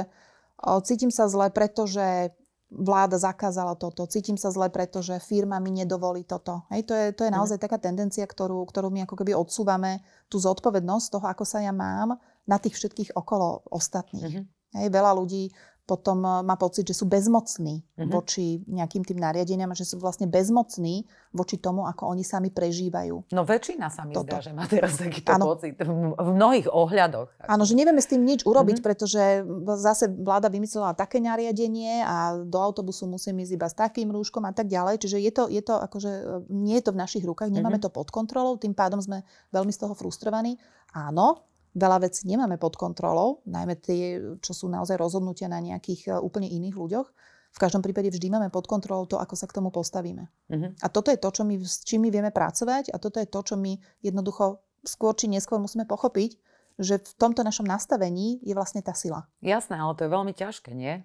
o, cítim sa zle, pretože vláda zakázala toto, cítim sa zle, pretože firma mi nedovolí toto. Hej, to je, to je mhm. naozaj mm. taká tendencia, ktorú, ktorú my ako keby odsúvame tú zodpovednosť toho, ako sa ja mám na tých všetkých okolo ostatných. Mm-hmm. Hej, veľa ľudí potom eh, má pocit, že sú bezmocní mm-hmm. voči nejakým tým nariadeniam, že sú vlastne bezmocní voči tomu, ako oni sami prežívajú. No väčšina sa mi zdá, že má teraz takýto ano. pocit v mnohých ohľadoch. Áno, že nevieme s tým nič urobiť, mm-hmm. pretože zase vláda vymyslela také nariadenie a do autobusu musím ísť iba s takým rúškom a tak ďalej. Čiže je to, je to akože, eh, nie je to v našich rukách, nemáme mm-hmm. to pod kontrolou, tým pádom sme veľmi z toho frustrovaní. Áno, veľa vecí nemáme pod kontrolou, najmä tie, čo sú naozaj rozhodnutia na nejakých e, úplne iných ľuďoch. V každom prípade vždy máme pod kontrolou to, ako sa k tomu postavíme. Uh-huh. A toto je to, čo my, s čím my vieme pracovať a toto je to, čo my jednoducho skôr či neskôr musíme pochopiť, že v tomto našom nastavení je vlastne tá sila. Jasné, ale to je veľmi ťažké, nie?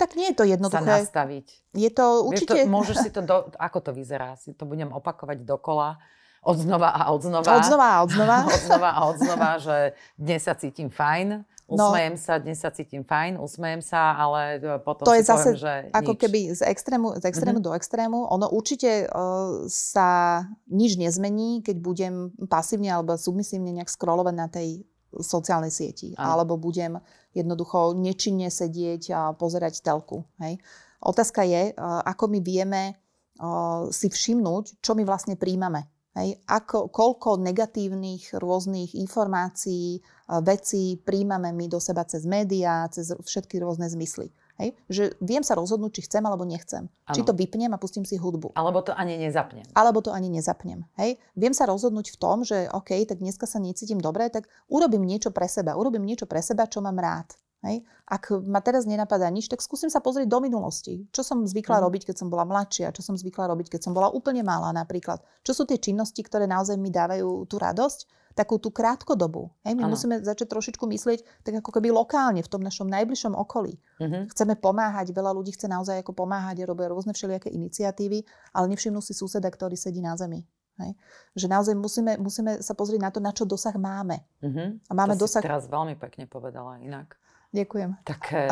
Tak nie je to jednoduché. Sa nastaviť. Je to určite... Vieš to, môžeš si to, do, ako to vyzerá, si to budem opakovať dokola odznova a odznova. Odznova a odznova. odznova a odznova, že dnes sa cítim fajn, no. usmejem no, sa, dnes sa cítim fajn, usmejem sa, ale e, potom to si je zase poviem, že ako nič. keby z extrému, z extrému mm-hmm. do extrému. Ono určite uh, sa nič nezmení, keď budem pasívne alebo submisívne nejak scrollovať na tej sociálnej sieti. Aj. Alebo budem jednoducho nečinne sedieť a pozerať telku. Hej? Otázka je, uh, ako my vieme uh, si všimnúť, čo my vlastne príjmame. Hej, ako, koľko negatívnych rôznych informácií, eh, vecí príjmame my do seba cez médiá, cez všetky rôzne zmysly. Hej? Že viem sa rozhodnúť, či chcem alebo nechcem. Ano. Či to vypnem a pustím si hudbu. Alebo to ani nezapnem. Alebo to ani nezapnem. Hej? Viem sa rozhodnúť v tom, že OK, tak dneska sa necítim dobre, tak urobím niečo pre seba. Urobím niečo pre seba, čo mám rád. Hej. Ak ma teraz nenapadá nič, tak skúsim sa pozrieť do minulosti. Čo som zvykla mm. robiť, keď som bola mladšia, čo som zvykla robiť, keď som bola úplne malá napríklad. Čo sú tie činnosti, ktoré naozaj mi dávajú tú radosť, takú tú krátkodobu. Hej. My ano. musíme začať trošičku myslieť tak ako keby lokálne, v tom našom najbližšom okolí. Mm-hmm. Chceme pomáhať, veľa ľudí chce naozaj ako pomáhať, robia rôzne všelijaké iniciatívy, ale nevšimnú si suseda, ktorý sedí na zemi. Hej? Že naozaj musíme, musíme sa pozrieť na to, na čo dosah máme. Uh-huh. A máme to dosah... si teraz veľmi pekne povedala inak. Ďakujem. Tak, eh,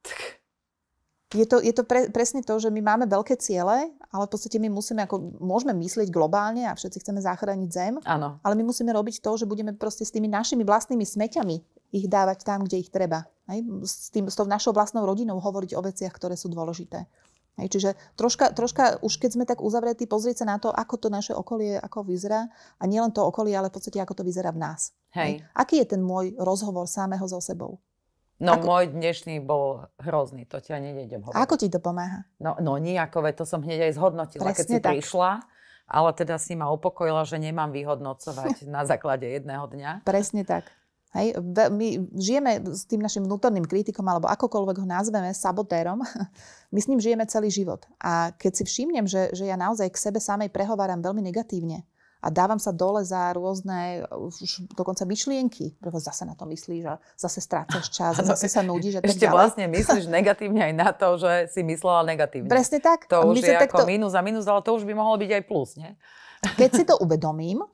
tak. Je to, je to pre, presne to, že my máme veľké ciele, ale v podstate my musíme, ako môžeme myslieť globálne a všetci chceme zachrániť zem, ano. ale my musíme robiť to, že budeme proste s tými našimi vlastnými smeťami ich dávať tam, kde ich treba. Hej? S, tým, s tou našou vlastnou rodinou hovoriť o veciach, ktoré sú dôležité. Hej, čiže troška, troška, už keď sme tak uzavretí, pozrieť sa na to, ako to naše okolie ako vyzerá. A nielen to okolie, ale v podstate, ako to vyzerá v nás. Hej. Hej. Aký je ten môj rozhovor samého so sebou? No ako... môj dnešný bol hrozný, to ti ani nejdem hovoriť. Ako ti to pomáha? No, no nijakové, to som hneď aj zhodnotila, Presne keď si tak. prišla. Ale teda si ma upokojila, že nemám vyhodnocovať na základe jedného dňa. Presne tak. Hej, my žijeme s tým našim vnútorným kritikom, alebo akokoľvek ho nazveme, sabotérom, my s ním žijeme celý život. A keď si všimnem, že, že ja naozaj k sebe samej prehováram veľmi negatívne, a dávam sa dole za rôzne už dokonca myšlienky, lebo zase na to myslíš a zase strácaš čas, ano, zase sa nudíš Ešte ďalej. vlastne myslíš negatívne aj na to, že si myslela negatívne. Presne tak. To už je takto... ako minus a minus, ale to už by mohlo byť aj plus, nie? Keď si to uvedomím,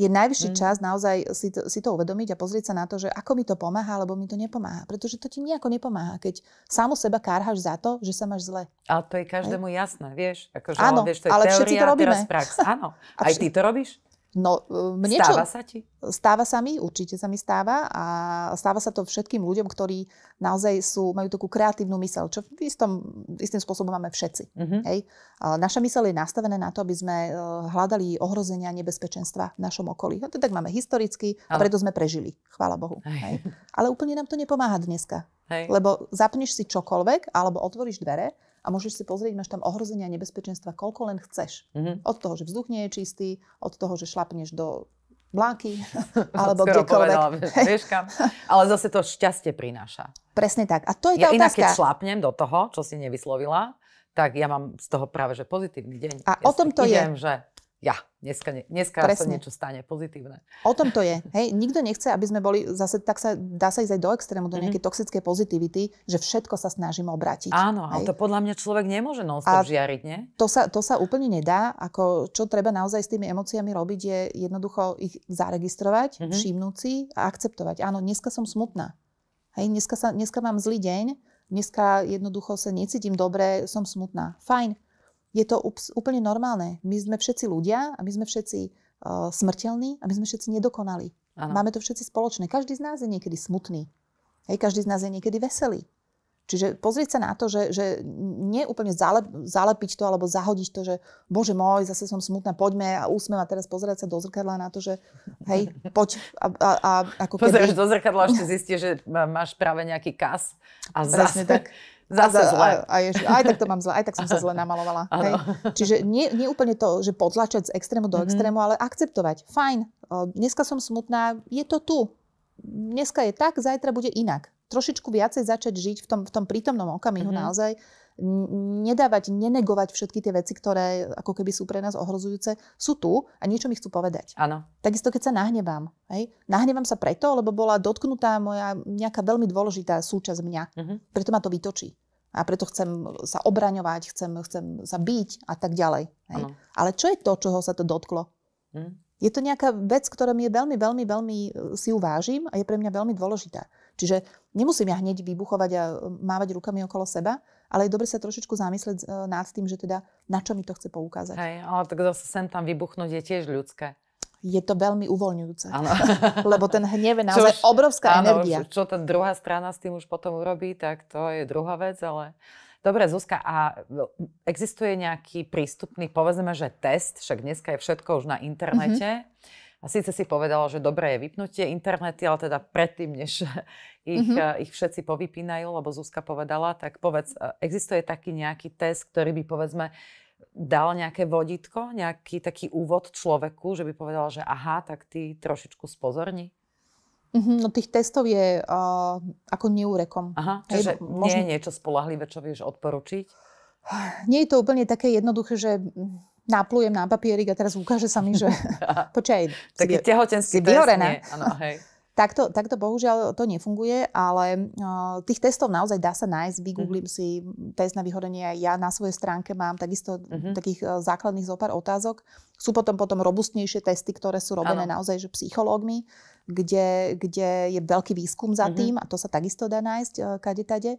je najvyšší mm. čas naozaj si to, si to uvedomiť a pozrieť sa na to, že ako mi to pomáha, alebo mi to nepomáha. Pretože to ti nejako nepomáha, keď sám seba kárhaš za to, že sa máš zle. Ale to je každému Aj? jasné, vieš? Akože, Áno, vieš, to je ale teória, všetci to robíme. Teraz prax. Áno, aj ty to robíš? No, e, mne stáva čo, sa ti? Stáva sa mi, určite sa mi stáva a stáva sa to všetkým ľuďom, ktorí naozaj sú, majú takú kreatívnu myseľ, čo v istom, istým spôsobom máme všetci. Mm-hmm. Hej? Naša myseľ je nastavená na to, aby sme e, hľadali ohrozenia a nebezpečenstva v našom okolí. No, to tak máme historicky a preto sme prežili, chvála Bohu. Hej. Hej? Ale úplne nám to nepomáha dneska. Hej. Lebo zapneš si čokoľvek alebo otvoríš dvere a môžeš si pozrieť, máš tam ohrozenia a nebezpečenstva, koľko len chceš. Mm-hmm. Od toho, že vzduch nie je čistý, od toho, že šlapneš do bláky, alebo Skoro kdekoľvek. Povedala, vieš kam. Ale zase to šťastie prináša. Presne tak. A to je tá ja inak, keď šlapnem do toho, čo si nevyslovila, tak ja mám z toho práve že pozitívny deň. A ja o tom to idem, je. Že ja. Dneska, dneska sa niečo stane pozitívne. O tom to je. Hej, nikto nechce, aby sme boli, zase tak sa, dá sa ísť aj do extrému, do mhm. nejakej mm-hmm. toxickej pozitivity, že všetko sa snažíme obrátiť. Áno, ale to podľa mňa človek nemôže non-stop a žiariť, nie? To sa, to sa úplne nedá. Ako, čo treba naozaj s tými emóciami robiť, je jednoducho ich zaregistrovať, mm-hmm. všimnúť si a akceptovať. Áno, dneska som smutná. Hej, dneska, sa, dneska mám zlý deň, dneska jednoducho sa necítim dobre, som smutná. Fajn, je to úplne normálne. My sme všetci ľudia a my sme všetci uh, smrteľní a my sme všetci nedokonali. Ano. Máme to všetci spoločné. Každý z nás je niekedy smutný. Hej, každý z nás je niekedy veselý. Čiže pozrieť sa na to, že, že nie úplne zalep, zalepiť to alebo zahodiť to, že bože môj, zase som smutná, poďme a úsmev a teraz pozerať sa do zrkadla na to, že hej, poď. A, a, a, ako Pozrieš keby... do zrkadla ešte zistíš, že máš práve nejaký kas a zase, tak. Zase a, zle. A, a ježi, aj tak to mám zle, aj tak som sa zle namalovala. Hej. Čiže nie, nie úplne to, že potlačať z extrému do mhm. extrému, mm-hmm. ale akceptovať. Fajn, dneska som smutná, je to tu. Dneska je tak, zajtra bude inak. Trošičku viacej začať žiť v tom, v tom prítomnom okamihu mm-hmm. naozaj. Nedávať, nenegovať všetky tie veci, ktoré ako keby sú pre nás ohrozujúce, sú tu a niečo mi chcú povedať. Áno. Takisto, keď sa nahnevám. Hej? Nahnevám sa preto, lebo bola dotknutá moja nejaká veľmi dôležitá súčasť mňa. Mm-hmm. Preto ma to vytočí a preto chcem sa obraňovať, chcem, chcem sa byť a tak ďalej. Hej. Ale čo je to, čoho sa to dotklo? Hmm. Je to nejaká vec, ktorá mi je veľmi, veľmi, veľmi e, si uvážim a je pre mňa veľmi dôležitá. Čiže nemusím ja hneď vybuchovať a e, mávať rukami okolo seba, ale je dobre sa trošičku zamyslieť e, nad tým, že teda na čo mi to chce poukázať. Hej, ale tak zase sem tam vybuchnúť je tiež ľudské je to veľmi uvoľňujúce. Ano. Lebo ten hnev je naozaj už, obrovská áno, energia. Čo, čo tá druhá strana s tým už potom urobí, tak to je druhá vec, ale... Dobre, Zuzka, a existuje nejaký prístupný, povedzme, že test, však dneska je všetko už na internete. Mm-hmm. A síce si povedala, že dobré je vypnutie internety, ale teda predtým, než ich, mm-hmm. ich všetci povypínajú, lebo Zuzka povedala, tak povedz, eh, existuje taký nejaký test, ktorý by, povedzme, dal nejaké vodítko, nejaký taký úvod človeku, že by povedal, že aha, tak ty trošičku spozorni? Mm-hmm, no tých testov je uh, ako neúrekom. Aha, čiže Hej, možno... nie je niečo spolahlivé, čo vieš odporučiť? Nie je to úplne také jednoduché, že naplujem na papierik a teraz ukáže sa mi, že počkaj, Taký si, tehotenský si vyhorená. Nie, áno, hej. Takto, takto bohužiaľ to nefunguje, ale uh, tých testov naozaj dá sa nájsť. Vygooglím mm si test na vyhodenie. Ja na svojej stránke mám takisto mm-hmm. takých uh, základných zopár otázok. Sú potom potom robustnejšie testy, ktoré sú robené ano. naozaj že psychológmi, kde, kde je veľký výskum za mm-hmm. tým a to sa takisto dá nájsť uh, kade tade. Uh,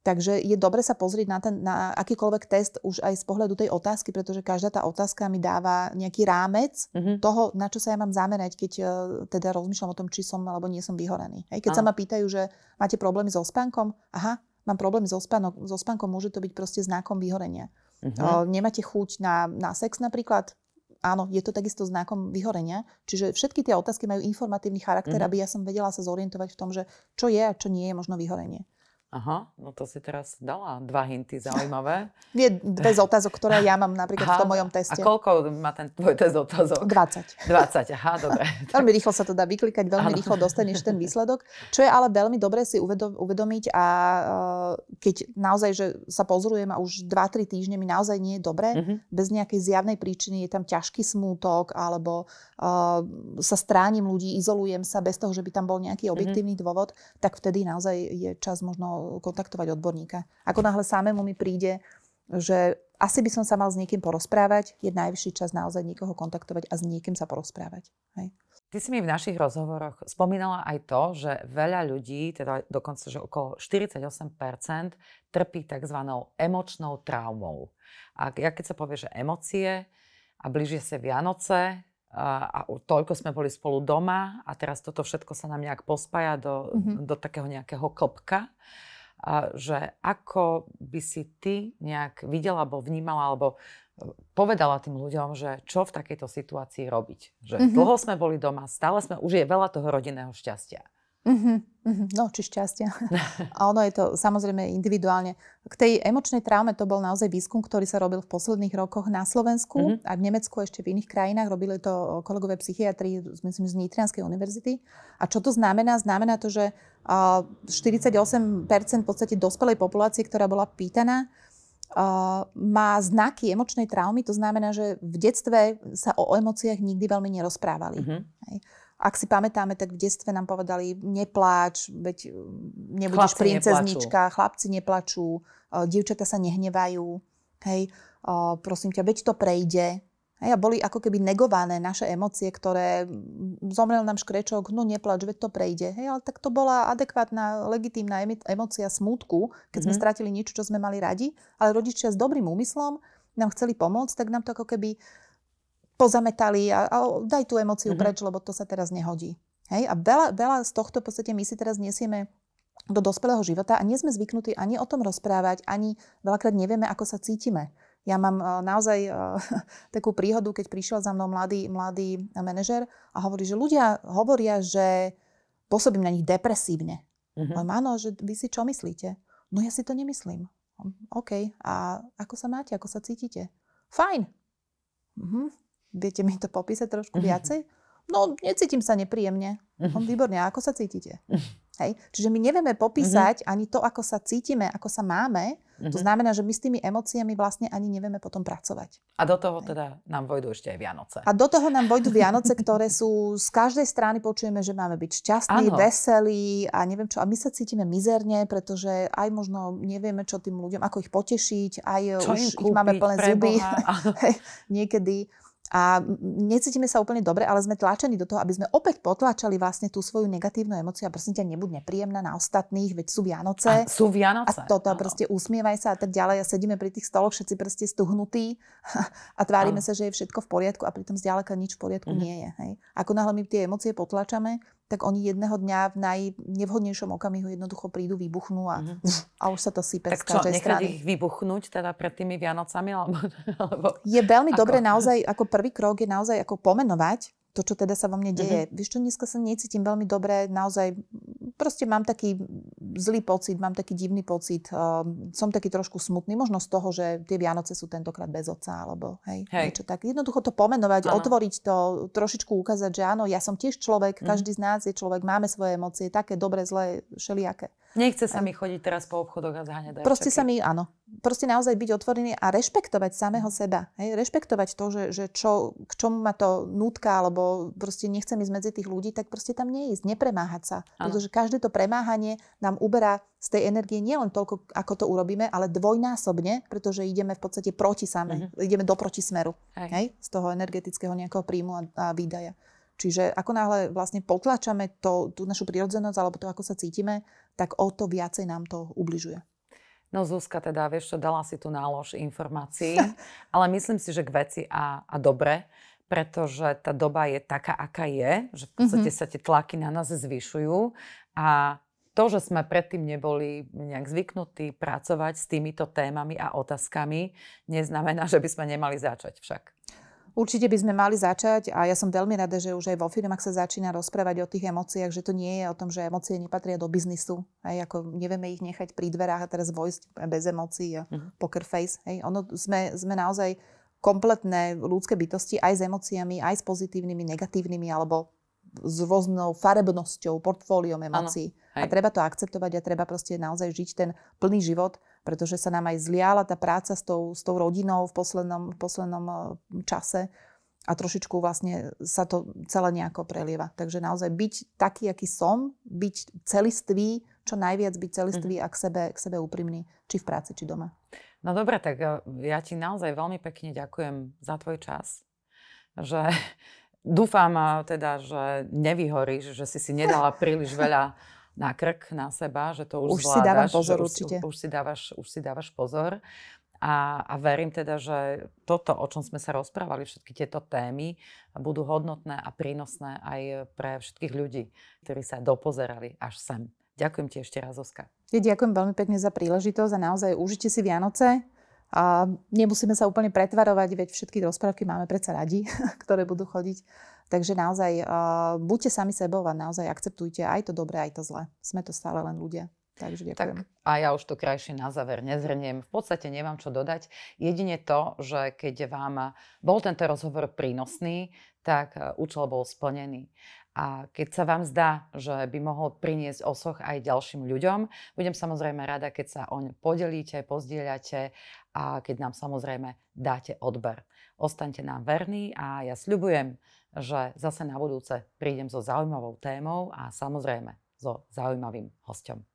Takže je dobre sa pozrieť na, ten, na akýkoľvek test už aj z pohľadu tej otázky, pretože každá tá otázka mi dáva nejaký rámec mm-hmm. toho, na čo sa ja mám zamerať, keď uh, teda rozmýšľam o tom, či som alebo nie som vyhorený. Hej, keď Aha. sa ma pýtajú, že máte problémy so spánkom, aha, mám problém so, spánok, so spánkom, môže to byť proste znakom vyhorenia. Mm-hmm. Uh, nemáte chuť na, na sex napríklad, áno, je to takisto znakom vyhorenia. Čiže všetky tie otázky majú informatívny charakter, mm-hmm. aby ja som vedela sa zorientovať v tom, že čo je a čo nie je možno vyhorenie. Aha, no to si teraz dala dva hinty zaujímavé. Nie, bez otázok, ktoré ja mám napríklad aha, v tom mojom teste. A koľko má ten tvoj test otázok? 20. 20, aha, dobre. veľmi rýchlo sa to dá vyklikať, veľmi ano. rýchlo dostaneš ten výsledok, čo je ale veľmi dobré si uvedomiť a e, keď naozaj, že sa pozorujem a už 2-3 týždne mi naozaj nie je dobré, uh-huh. Mhm. bez nejakej zjavnej príčiny je tam ťažký smútok alebo uh, sa stránim ľudí, izolujem sa bez toho, že by tam bol nejaký mhm. objektívny uh-huh. dôvod, tak vtedy naozaj je čas možno kontaktovať odborníka. Ako náhle samému mi príde, že asi by som sa mal s niekým porozprávať, je najvyšší čas naozaj niekoho kontaktovať a s niekým sa porozprávať. Hej. Ty si mi v našich rozhovoroch spomínala aj to, že veľa ľudí, teda dokonca že okolo 48 trpí tzv. emočnou traumou. A ja keď sa povie, že emócie a blížia sa Vianoce, a toľko sme boli spolu doma a teraz toto všetko sa nám nejak pospája do, mm-hmm. do takého nejakého klopka. Uh, že ako by si ty nejak videla alebo vnímala alebo e, povedala tým ľuďom, že čo v takejto situácii robiť. Že mm-hmm. dlho sme boli doma, stále sme, už je veľa toho rodinného šťastia. Mm-hmm, mm-hmm. No, či šťastia. A ono je to samozrejme individuálne. K tej emočnej traume to bol naozaj výskum, ktorý sa robil v posledných rokoch na Slovensku mm-hmm. a v Nemecku a ešte v iných krajinách. Robili to kolegové psychiatri, myslím, z Nitrianskej univerzity. A čo to znamená? Znamená to, že 48% v podstate dospelej populácie, ktorá bola pýtaná, má znaky emočnej traumy. To znamená, že v detstve sa o emóciách nikdy veľmi nerozprávali. Mm-hmm ak si pamätáme, tak v detstve nám povedali, nepláč, veď mm, nebudeš chlapci princeznička, neplačú. chlapci neplačú, e, dievčata sa nehnevajú, hej, e, prosím ťa, veď to prejde. Hej, a boli ako keby negované naše emócie, ktoré mm, zomrel nám škrečok, no neplač, veď to prejde. Hej, ale tak to bola adekvátna, legitímna emócia smútku, keď mm-hmm. sme mhm. stratili niečo, čo sme mali radi, ale rodičia s dobrým úmyslom nám chceli pomôcť, tak nám to ako keby uh, pozametali a, a daj tú emociu mm-hmm. preč, lebo to sa teraz nehodí. Hej? A veľa, veľa z tohto v podstate my si teraz nesieme do dospelého života a nie sme zvyknutí ani o tom rozprávať, ani veľakrát nevieme, ako sa cítime. Ja mám e, naozaj e, takú príhodu, keď prišiel za mnou mladý, mladý manažer a hovorí, že ľudia hovoria, že pôsobím na nich depresívne. Mm-hmm. Hovorím, áno, že vy si čo myslíte? No ja si to nemyslím. OK, a ako sa máte, ako sa cítite? Fajn. Mm-hmm. Viete mi to popísať trošku mhm. viacej? No, necítim sa nepríjemne. Uh-huh. Výborne, a ako sa cítite? Mhm. Hej? Čiže my nevieme popísať uh-huh. ani to, ako sa cítime, ako sa máme. Uh-huh. To znamená, že my s tými emóciami vlastne ani nevieme potom pracovať. A do toho Hej. teda nám vojdu ešte aj Vianoce. A do toho nám vojdu Vianoce, ktoré sú z každej strany počujeme, že máme byť šťastní, ano. veselí a neviem čo. A my sa cítime mizerne, pretože aj možno nevieme, čo tým ľuďom, ako ich potešiť, aj čo už ich máme plné zuby. Niekedy a necítime sa úplne dobre, ale sme tlačení do toho, aby sme opäť potlačali vlastne tú svoju negatívnu emociu a prosím ťa, nebuď nepríjemná na ostatných, veď sú Vianoce. A sú Vianoce. A toto, a proste usmievaj sa a tak ďalej a sedíme pri tých stoloch všetci proste stuhnutí a tvárime ano. sa, že je všetko v poriadku a pritom zďaleka nič v poriadku mhm. nie je. Hej. Ako náhle my tie emócie potlačame, tak oni jedného dňa v najnevhodnejšom okamihu jednoducho prídu, vybuchnú a, mm-hmm. a už sa to sype tak z každej čo, strany. ich vybuchnúť teda pred tými Vianocami? Alebo, alebo... Je veľmi ako? dobre naozaj, ako prvý krok je naozaj ako pomenovať, to, čo teda sa vo mne deje. Mm-hmm. Vieš čo, dneska sa necítim veľmi dobre, naozaj proste mám taký zlý pocit, mám taký divný pocit, uh, som taký trošku smutný, možno z toho, že tie Vianoce sú tentokrát bez oca, alebo hej, hej. niečo tak. Jednoducho to pomenovať, ano. otvoriť to, trošičku ukázať, že áno, ja som tiež človek, mm-hmm. každý z nás je človek, máme svoje emócie, také, dobre, zlé, všelijaké. Nechce sa mi chodiť teraz po obchodoch a zháňať Proste sa mi, áno. Proste naozaj byť otvorený a rešpektovať samého mhm. seba. Hej? Rešpektovať to, že, že čo, k čomu ma to nutka, alebo proste nechcem ísť medzi tých ľudí, tak proste tam neísť, nepremáhať sa. Ano. Pretože každé to premáhanie nám uberá z tej energie nielen toľko, ako to urobíme, ale dvojnásobne, pretože ideme v podstate proti same, uh-huh. Mhm. ideme do protismeru. Hej. Hej? Z toho energetického nejakého príjmu a, a výdaja. Čiže ako náhle vlastne potlačame to, tú našu prirodzenosť alebo to, ako sa cítime, tak o to viacej nám to ubližuje. No Zuzka, teda vieš čo, dala si tu nálož informácií, ale myslím si, že k veci a, a dobre, pretože tá doba je taká, aká je, že v podstate mm-hmm. sa tie tlaky na nás zvyšujú a to, že sme predtým neboli nejak zvyknutí pracovať s týmito témami a otázkami, neznamená, že by sme nemali začať však. Určite by sme mali začať a ja som veľmi rada, že už aj vo firmách sa začína rozprávať o tých emóciách, že to nie je o tom, že emócie nepatria do biznisu. Hej, ako nevieme ich nechať pri dverách a teraz vojsť bez emócií a uh-huh. poker face. Hej, ono, sme, sme naozaj kompletné ľudské bytosti aj s emóciami, aj s pozitívnymi, negatívnymi alebo s rôznou farebnosťou, portfóliom emócií. A treba to akceptovať a treba proste naozaj žiť ten plný život, pretože sa nám aj zliala tá práca s tou, s tou rodinou v poslednom, v poslednom eh, čase a trošičku vlastne sa to celé nejako prelieva. Takže naozaj byť taký, aký som, byť celistvý, čo najviac byť celistvý mm. a k sebe, k sebe úprimný, či v práci, či doma. No dobre, tak eh, ja ti naozaj veľmi pekne ďakujem za tvoj čas, že dúfam eh, teda, že nevyhoríš, že si si nedala príliš veľa na krk na seba, že to už, už zvládaš, si dávam pozor už, určite. Už si dávaš, už si dávaš pozor. A, a verím teda, že toto, o čom sme sa rozprávali, všetky tieto témy budú hodnotné a prínosné aj pre všetkých ľudí, ktorí sa dopozerali až sem. Ďakujem ti ešte raz, Oska. Ja ďakujem veľmi pekne za príležitosť a naozaj užite si Vianoce. A nemusíme sa úplne pretvarovať, veď všetky rozprávky máme predsa radi, ktoré budú chodiť. Takže naozaj buďte sami sebou a naozaj akceptujte aj to dobré, aj to zlé. Sme to stále len ľudia. Takže ďakujem. Tak a ja už to krajšie na záver nezhrniem. V podstate nemám čo dodať. Jedine to, že keď vám bol tento rozhovor prínosný, tak e, účel bol splnený. A keď sa vám zdá, že by mohol priniesť osoch aj ďalším ľuďom, budem samozrejme rada, keď sa oň podelíte, pozdieľate a keď nám samozrejme dáte odber. Ostaňte nám verní a ja sľubujem, že zase na budúce prídem so zaujímavou témou a samozrejme so zaujímavým hostom.